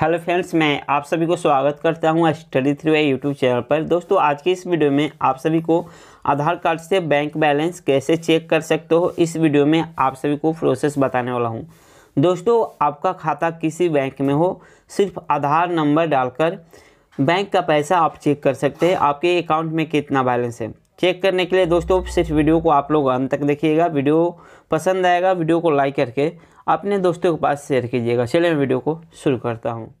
hello friends मैं आप सभी को स्वागत करता हूं study through I YouTube channel पर दोस्तों आज की इस वीडियो में आप सभी को आधार कार्ड से बैंक बैलेंस कैसे चेक कर सकते हो इस वीडियो में आप सभी को प्रोसेस बताने वाला हूं दोस्तों आपका खाता किसी बैंक में हो सिर्फ आधार नंबर डालकर बैंक का पैसा आप चेक कर सकते हैं आपके अकाउंट में कितना बैलेंस है चेक करने के लिए दोस्तों सिर्फ वीडियो को आप लोग अंत तक देखिएगा वीडियो पसंद आएगा वीडियो को लाइक करके अपने दोस्तों के पास शेयर कीजिएगा चलिए मैं वीडियो को शुरू करता हूँ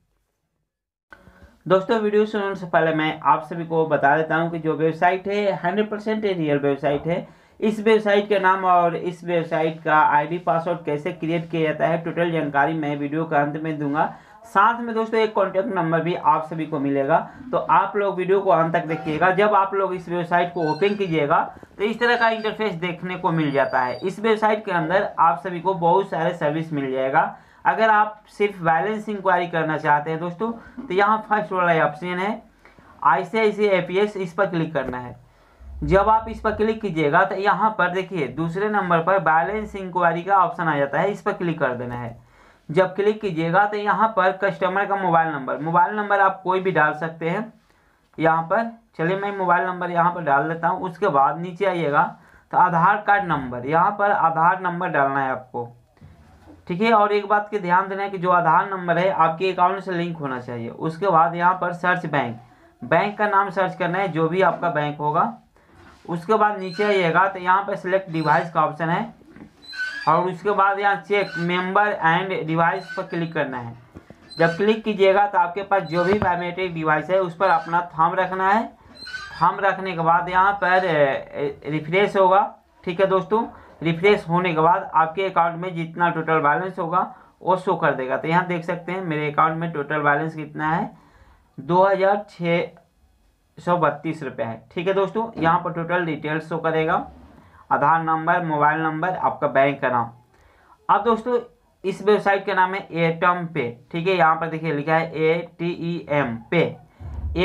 दोस्तों वीडियो सुनने से पहले मैं आप सभी को बता देता हूँ कि जो वेबसाइट है हंड्रेड परसेंट रियल वेबसाइट है इस वेबसाइट का नाम और इस वेबसाइट का आईडी पासवर्ड कैसे क्रिएट किया जाता है टोटल जानकारी मैं वीडियो के अंत में दूंगा साथ में दोस्तों एक कॉन्टैक्ट नंबर भी आप सभी को मिलेगा तो आप लोग वीडियो को अंत तक देखिएगा जब आप लोग इस वेबसाइट को ओपन कीजिएगा तो इस तरह का इंटरफेस देखने को मिल जाता है इस वेबसाइट के अंदर आप सभी को बहुत सारे सर्विस मिल जाएगा अगर आप सिर्फ बैलेंस इंक्वायरी करना चाहते हैं दोस्तों तो यहाँ फर्स्ट वाला ऑप्शन है आई सी इस पर क्लिक करना है जब आप इस पर क्लिक कीजिएगा तो यहाँ पर देखिए दूसरे नंबर पर बैलेंस इंक्वायरी का ऑप्शन आ जाता है इस पर क्लिक कर देना है जब क्लिक कीजिएगा तो यहाँ पर कस्टमर का मोबाइल नंबर मोबाइल नंबर आप कोई भी डाल सकते हैं यहाँ पर चलिए मैं मोबाइल नंबर यहाँ पर डाल देता हूँ उसके बाद नीचे आइएगा तो आधार कार्ड नंबर यहाँ पर आधार नंबर डालना है आपको ठीक है और एक बात के ध्यान देना है कि जो आधार नंबर है आपके अकाउंट से लिंक होना चाहिए उसके बाद यहाँ पर सर्च बैंक बैंक का नाम सर्च करना है जो भी आपका बैंक होगा उसके बाद नीचे आइएगा तो यहाँ पर सिलेक्ट डिवाइस का ऑप्शन है और उसके बाद यहाँ चेक मेंबर एंड डिवाइस पर क्लिक करना है जब क्लिक कीजिएगा तो आपके पास जो भी बायोमेट्रिक डिवाइस है उस पर अपना थम रखना है थम रखने के बाद यहाँ पर रिफ्रेश होगा ठीक है दोस्तों रिफ्रेश होने के बाद आपके अकाउंट में जितना टोटल बैलेंस होगा वो शो कर देगा तो यहाँ देख सकते हैं मेरे अकाउंट में टोटल बैलेंस कितना है दो हज़ार छः सौ बत्तीस रुपये है ठीक है दोस्तों यहाँ पर टोटल डिटेल्स शो करेगा आधार नंबर मोबाइल नंबर आपका बैंक का नाम अब दोस्तों इस वेबसाइट का नाम है एटम पे ठीक है यहाँ पर देखिए लिखा है A T E M pay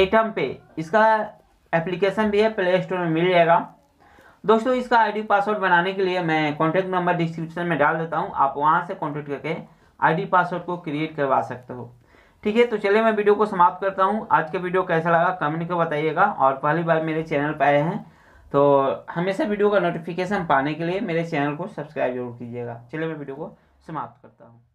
atom pay इसका एप्लीकेशन भी है प्ले स्टोर में मिल जाएगा दोस्तों इसका आईडी पासवर्ड बनाने के लिए मैं कॉन्टैक्ट नंबर डिस्क्रिप्शन में डाल देता हूँ आप वहाँ से कॉन्टैक्ट करके आईडी पासवर्ड को क्रिएट करवा सकते हो ठीक है तो चलिए मैं वीडियो को समाप्त करता हूँ आज का वीडियो कैसा लगा कमेंट कर बताइएगा और पहली बार मेरे चैनल पर आए हैं तो हमेशा वीडियो का नोटिफिकेशन पाने के लिए मेरे चैनल को सब्सक्राइब जरूर कीजिएगा चलिए मैं वीडियो को समाप्त करता हूँ